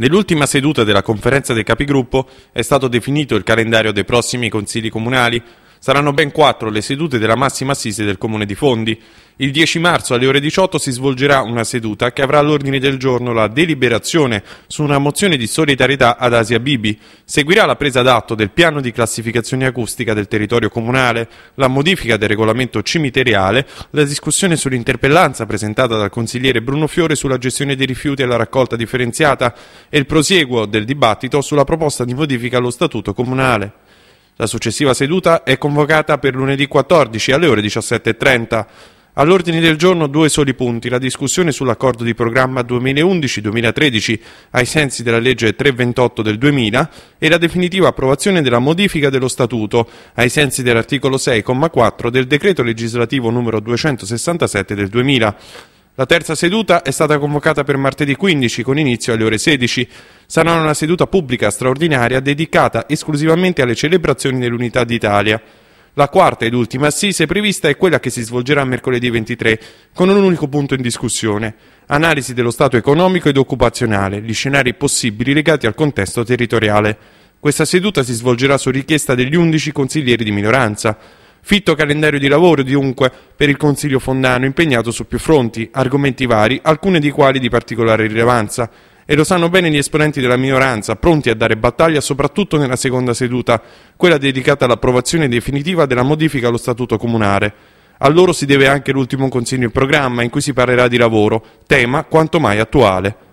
Nell'ultima seduta della conferenza dei capigruppo è stato definito il calendario dei prossimi consigli comunali, Saranno ben quattro le sedute della massima assise del Comune di Fondi. Il 10 marzo alle ore 18 si svolgerà una seduta che avrà all'ordine del giorno la deliberazione su una mozione di solidarietà ad Asia Bibi. Seguirà la presa d'atto del piano di classificazione acustica del territorio comunale, la modifica del regolamento cimiteriale, la discussione sull'interpellanza presentata dal consigliere Bruno Fiore sulla gestione dei rifiuti e la raccolta differenziata e il prosieguo del dibattito sulla proposta di modifica allo statuto comunale. La successiva seduta è convocata per lunedì 14 alle ore 17.30. All'ordine del giorno due soli punti, la discussione sull'accordo di programma 2011-2013 ai sensi della legge 328 del 2000 e la definitiva approvazione della modifica dello Statuto ai sensi dell'articolo 6,4 del decreto legislativo numero 267 del 2000. La terza seduta è stata convocata per martedì 15 con inizio alle ore 16. Sarà una seduta pubblica straordinaria dedicata esclusivamente alle celebrazioni dell'Unità d'Italia. La quarta ed ultima assise prevista è quella che si svolgerà mercoledì 23, con un unico punto in discussione, analisi dello stato economico ed occupazionale, gli scenari possibili legati al contesto territoriale. Questa seduta si svolgerà su richiesta degli 11 consiglieri di minoranza. Fitto calendario di lavoro, dunque, per il Consiglio fondano, impegnato su più fronti, argomenti vari, alcuni dei quali di particolare rilevanza. E lo sanno bene gli esponenti della minoranza, pronti a dare battaglia soprattutto nella seconda seduta, quella dedicata all'approvazione definitiva della modifica allo Statuto Comunale. A loro si deve anche l'ultimo Consiglio in programma, in cui si parlerà di lavoro, tema quanto mai attuale.